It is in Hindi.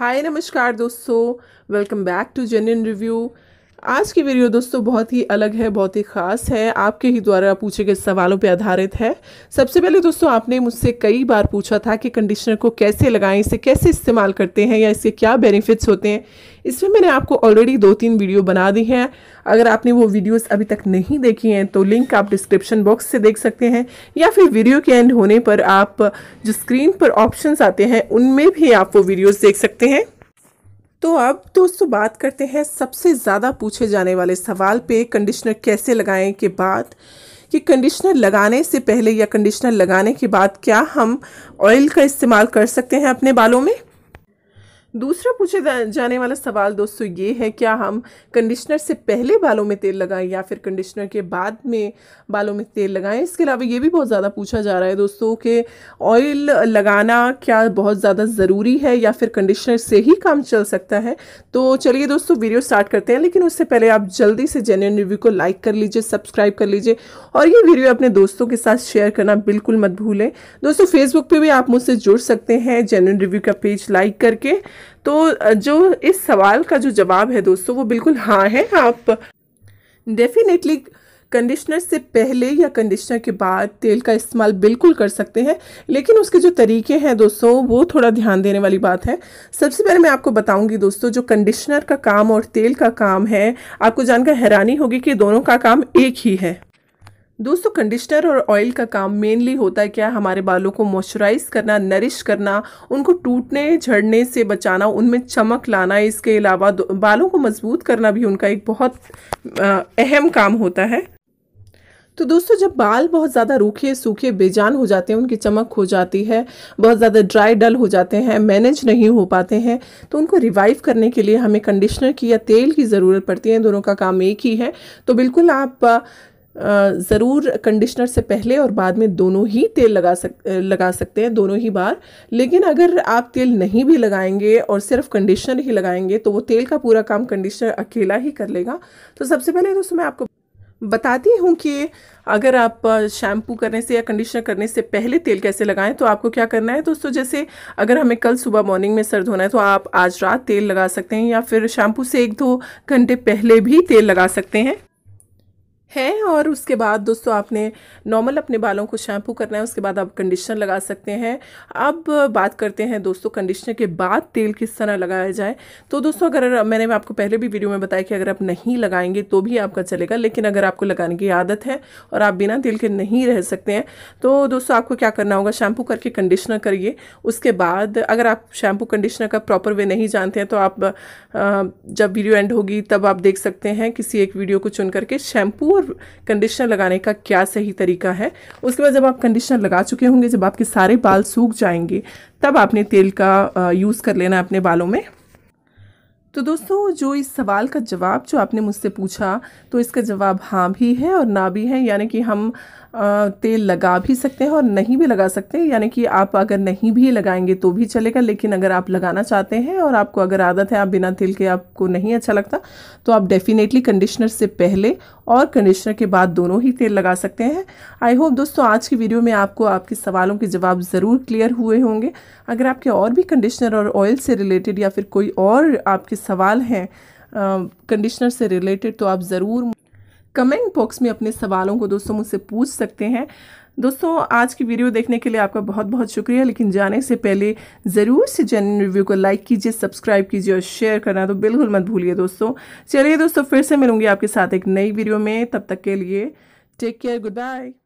हाय नमस्कार दोस्तों welcome back to genuine review आज की वीडियो दोस्तों बहुत ही अलग है बहुत ही ख़ास है आपके ही द्वारा पूछे गए सवालों पर आधारित है सबसे पहले दोस्तों आपने मुझसे कई बार पूछा था कि कंडीशनर को कैसे लगाएं इसे कैसे इस्तेमाल करते हैं या इसके क्या बेनिफिट्स होते हैं इसमें मैंने आपको ऑलरेडी दो तीन वीडियो बना दी हैं अगर आपने वो वीडियोस अभी तक नहीं देखी हैं तो लिंक आप डिस्क्रिप्शन बॉक्स से देख सकते हैं या फिर वीडियो के एंड होने पर आप जो स्क्रीन पर ऑप्शंस आते हैं उनमें भी आप वो वीडियोस देख सकते हैं तो अब दोस्तों बात करते हैं सबसे ज़्यादा पूछे जाने वाले सवाल पे कंडीशनर कैसे लगाएं के बाद कि कंडीशनर लगाने से पहले या कंडीशनर लगाने के बाद क्या हम ऑयल का इस्तेमाल कर सकते हैं अपने बालों में दूसरा पूछे जाने वाला सवाल दोस्तों ये है क्या हम कंडीशनर से पहले बालों में तेल लगाएं या फिर कंडीशनर के बाद में बालों में तेल लगाएं इसके अलावा ये भी बहुत ज़्यादा पूछा जा रहा है दोस्तों कि ऑयल लगाना क्या बहुत ज़्यादा ज़रूरी है या फिर कंडीशनर से ही काम चल सकता है तो चलिए दोस्तों वीडियो स्टार्ट करते हैं लेकिन उससे पहले आप जल्दी से जेन्यन रिव्यू को लाइक कर लीजिए सब्सक्राइब कर लीजिए और ये वीडियो अपने दोस्तों के साथ शेयर करना बिल्कुल मत भूलें दोस्तों फेसबुक पर भी आप मुझसे जुड़ सकते हैं जेन्यन रिव्यू का पेज लाइक करके तो जो इस सवाल का जो जवाब है दोस्तों वो बिल्कुल हाँ है आप डेफिनेटली कंडीशनर से पहले या कंडीशनर के बाद तेल का इस्तेमाल बिल्कुल कर सकते हैं लेकिन उसके जो तरीके हैं दोस्तों वो थोड़ा ध्यान देने वाली बात है सबसे पहले मैं आपको बताऊंगी दोस्तों जो कंडीशनर का काम और तेल का काम है आपको जानकर हैरानी होगी कि दोनों का काम एक ही है दोस्तों कंडीशनर और ऑयल का काम मेनली होता है क्या हमारे बालों को मॉइस्चराइज करना नरिश करना उनको टूटने झड़ने से बचाना उनमें चमक लाना इसके अलावा बालों को मजबूत करना भी उनका एक बहुत अहम काम होता है तो दोस्तों जब बाल बहुत ज़्यादा रूखे सूखे बेजान हो जाते हैं उनकी चमक खो जाती है बहुत ज़्यादा ड्राई डल हो जाते हैं मैनेज नहीं हो पाते हैं तो उनको रिवाइव करने के लिए हमें कंडीशनर की या तेल की ज़रूरत पड़ती है दोनों का काम एक ही है तो बिल्कुल आप ज़रूर कंडीशनर से पहले और बाद में दोनों ही तेल लगा सक लगा सकते हैं दोनों ही बार लेकिन अगर आप तेल नहीं भी लगाएंगे और सिर्फ कंडीशनर ही लगाएंगे तो वो तेल का पूरा काम कंडीशनर अकेला ही कर लेगा तो सबसे पहले दोस्तों मैं आपको बताती हूँ कि अगर आप शैम्पू करने से या कंडीशनर करने से पहले तेल कैसे लगाएं तो आपको क्या करना है दोस्तों जैसे अगर हमें कल सुबह मॉर्निंग में सर धोना है तो आप आज रात तेल लगा सकते हैं या फिर शैम्पू से एक दो घंटे पहले भी तेल लगा सकते हैं है और उसके बाद दोस्तों आपने नॉर्मल अपने बालों को शैम्पू करना है उसके बाद आप कंडीशनर लगा सकते हैं अब बात करते हैं दोस्तों कंडीशनर के बाद तेल किस तरह लगाया जाए तो दोस्तों अगर मैंने आपको पहले भी वीडियो में बताया कि अगर आप नहीं लगाएंगे तो भी आपका चलेगा लेकिन अगर आपको लगाने की आदत है और आप बिना तेल के नहीं रह सकते हैं तो दोस्तों आपको क्या करना होगा शैम्पू करके कंडीशनर करिए उसके बाद अगर आप शैम्पू कंडीशनर का प्रॉपर वे नहीं जानते हैं तो आप जब वीडियो एंड होगी तब आप देख सकते हैं किसी एक वीडियो को चुन करके शैम्पू और कंडीशनर लगाने का क्या सही तरीका है उसके बाद जब आप कंडीशनर लगा चुके होंगे जब आपके सारे बाल सूख जाएंगे तब आपने तेल का यूज़ कर लेना अपने बालों में तो दोस्तों जो इस सवाल का जवाब जो आपने मुझसे पूछा तो इसका जवाब हाँ भी है और ना भी है यानी कि हम तेल लगा भी सकते हैं और नहीं भी लगा सकते यानी कि आप अगर नहीं भी लगाएंगे तो भी चलेगा लेकिन अगर आप लगाना चाहते हैं और आपको अगर आदत है आप बिना तेल के आपको नहीं अच्छा लगता तो आप डेफिनेटली कंडीशनर से पहले और कंडीशनर के बाद दोनों ही तेल लगा सकते हैं आई होप दोस्तों आज की वीडियो में आपको आपके सवालों के जवाब ज़रूर क्लियर हुए होंगे अगर आपके और भी कंडीशनर और ऑयल से रिलेटेड या फिर कोई और आपके सवाल हैं कंडीशनर से रिलेटेड तो आप ज़रूर कमेंट बॉक्स में अपने सवालों को दोस्तों मुझसे पूछ सकते हैं दोस्तों आज की वीडियो देखने के लिए आपका बहुत बहुत शुक्रिया लेकिन जाने से पहले ज़रूर से जन रिव्यू को लाइक कीजिए सब्सक्राइब कीजिए और शेयर करना तो बिल्कुल मत भूलिए दोस्तों चलिए दोस्तों फिर से मिलूंगी आपके साथ एक नई वीडियो में तब तक के लिए टेक केयर गुड बाय